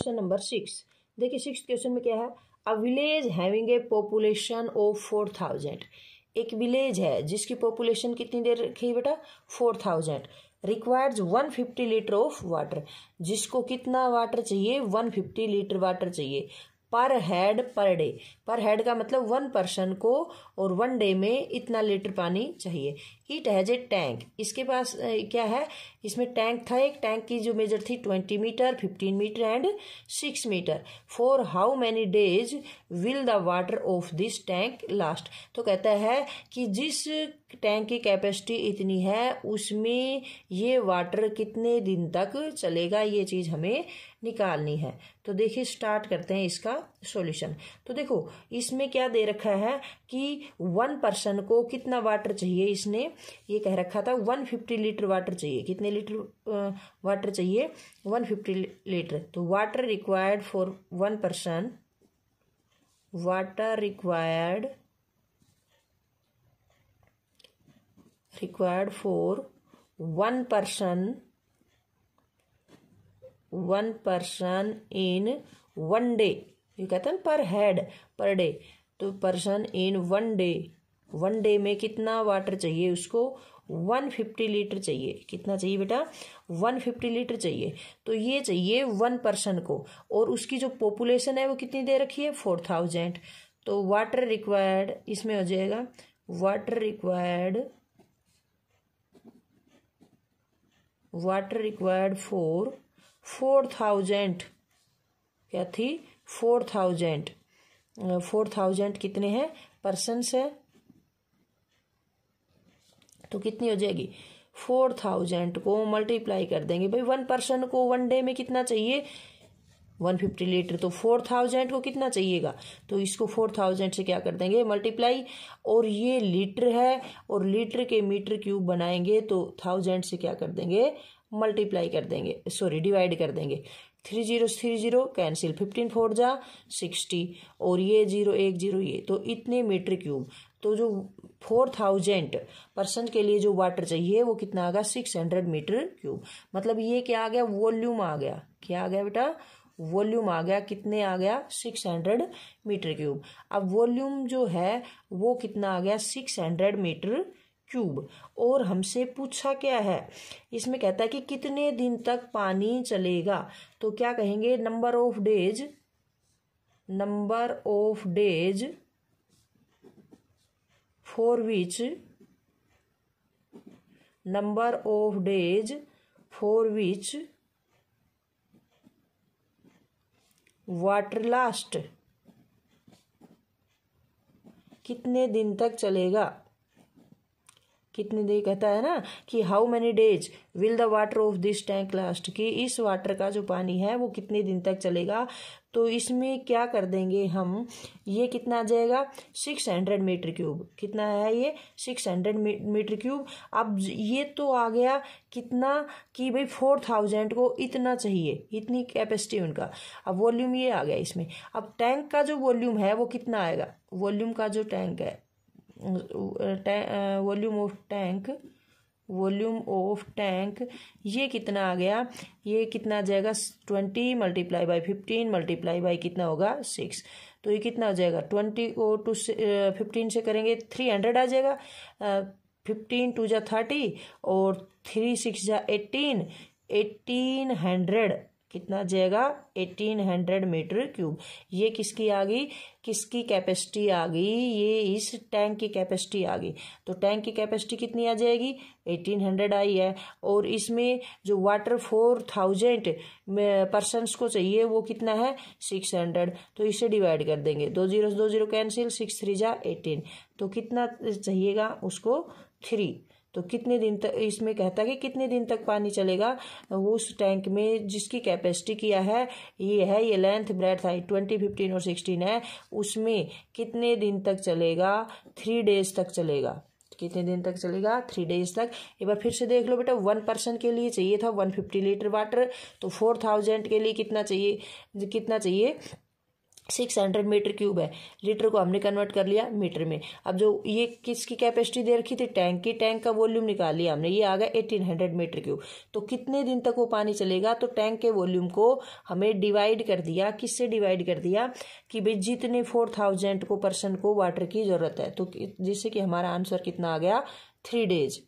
question number six देखिए six question में क्या है a village having a population of four thousand एक विलेज है जिसकी पॉपुलेशन कितनी देर रखी बेटा four thousand requires one fifty litre of water जिसको कितना वाटर चाहिए वन फिफ्टी लीटर वाटर चाहिए पर हेड पर डे पर हेड का मतलब वन पर्सन को और वन डे में इतना लीटर पानी चाहिए इट हैज़ ए टैंक इसके पास क्या है इसमें टैंक था एक टैंक की जो मेजर थी twenty metre fifteen metre and six metre for how many days will the water of this tank last तो कहता है कि जिस टैंक की कैपेसिटी इतनी है उसमें ये वाटर कितने दिन तक चलेगा ये चीज़ हमें निकालनी है तो देखिए स्टार्ट करते हैं इसका सॉल्यूशन तो देखो इसमें क्या दे रखा है कि वन पर्सन को कितना वाटर चाहिए इसने ये कह रखा था वन फिफ्टी लीटर वाटर चाहिए कितने लीटर वाटर चाहिए वन फिफ्टी लीटर तो water required for one person water required required for one person one person in one day ये कहते हैं पर हेड पर डे तो person in one day one day में कितना वाटर चाहिए उसको वन फिफ्टी लीटर चाहिए कितना चाहिए बेटा वन फिफ्टी लीटर चाहिए तो ये चाहिए वन पर्सन को और उसकी जो पॉपुलेशन है वो कितनी दे रखी है फोर थाउजेंड तो वाटर रिक्वायर्ड इसमें हो जाएगा water required water required four four thousand क्या थी फोर थाउजेंड फोर थाउजेंड कितने हैं पर्सन है तो कितनी हो जाएगी फोर थाउजेंड को मल्टीप्लाई कर देंगे भाई वन पर्सन को वन डे में कितना चाहिए वन फिफ्टी लीटर तो फोर थाउजेंड को कितना चाहिएगा तो इसको फोर थाउजेंड से क्या कर देंगे मल्टीप्लाई और ये लीटर है और लीटर के मीटर क्यूब बनाएंगे तो थाउजेंड से क्या कर देंगे मल्टीप्लाई कर देंगे सॉरी डिवाइड कर देंगे three zero three zero cancel fifteen four जा सिक्सटी और ये जीरो एक जीरो ये तो इतने मीटर क्यूब तो जो फोर थाउजेंड पर्सन के लिए जो वाटर चाहिए वो कितना आ गया सिक्स हंड्रेड मीटर क्यूब मतलब ये क्या आ गया वॉल्यूम आ गया क्या आ गया बेटा वॉल्यूम आ गया कितने आ गया सिक्स हंड्रेड मीटर क्यूब अब वॉल्यूम जो है वो कितना आ गया सिक्स हंड्रेड मीटर क्यूब और हमसे पूछा क्या है इसमें कहता है कि कितने दिन तक पानी चलेगा तो क्या कहेंगे number of days number of days for which number of days for which water last कितने दिन तक चलेगा कितने देर कहता है ना कि how many days will the water of this tank last कि इस वाटर का जो पानी है वो कितने दिन तक चलेगा तो इसमें क्या कर देंगे हम ये कितना आ जाएगा सिक्स हंड्रेड मीटर क्यूब कितना है ये सिक्स हंड्रेड मीटर क्यूब अब ये तो आ गया कितना कि भाई फोर थाउजेंड को इतना चाहिए इतनी कैपेसिटी उनका अब वॉल्यूम ये आ गया इसमें अब टैंक का जो वॉल्यूम है वो कितना आएगा वॉल्यूम का जो टैंक है volume of tank volume of tank ये कितना आ गया ये कितना आ जाएगा twenty multiply by fifteen multiply by कितना होगा सिक्स तो ये कितना हो जाएगा ट्वेंटी को टू फिफ्टीन से करेंगे थ्री हंड्रेड आ जाएगा फिफ्टीन टू जा थर्टी और थ्री सिक्स जा एटीन एटीन हंड्रेड कितना जाएगा एटीन हंड्रेड मीटर क्यूब ये किसकी आ गई किसकी कैपेसिटी आ गई ये इस टैंक की कैपेसिटी आ गई तो टैंक की कैपेसिटी कितनी आ जाएगी एटीन हंड्रेड आई है और इसमें जो वाटर फोर थाउजेंड पर्सनस को चाहिए वो कितना है सिक्स हंड्रेड तो इसे डिवाइड कर देंगे दो जीरो दो जीरो कैंसिल सिक्स थ्री जा एटीन तो कितना चाहिएगा उसको थ्री तो कितने दिन तक इसमें कहता है कि कितने दिन तक पानी चलेगा उस टैंक में जिसकी कैपेसिटी किया है ये है ये length breadth height twenty fifteen और सिक्सटीन है उसमें कितने दिन तक चलेगा थ्री डेज तक चलेगा कितने दिन तक चलेगा थ्री डेज तक एक बार फिर से देख लो बेटा वन पर्सन के लिए चाहिए था वन फिफ्टी लीटर वाटर तो फोर थाउजेंड के लिए कितना चाहिए कितना चाहिए सिक्स हंड्रेड मीटर क्यूब है लीटर को हमने कन्वर्ट कर लिया मीटर में अब जो ये किसकी कैपेसिटी दे रखी थी टैंक की टैंक का वॉल्यूम निकाल लिया हमने ये आ गया एटीन हंड्रेड मीटर क्यूब तो कितने दिन तक वो पानी चलेगा तो टैंक के वॉल्यूम को हमें डिवाइड कर दिया किससे डिवाइड कर दिया कि भाई जितने फोर थाउजेंड को पर्सन को वाटर की ज़रूरत है तो जिससे कि हमारा आंसर कितना आ गया थ्री डेज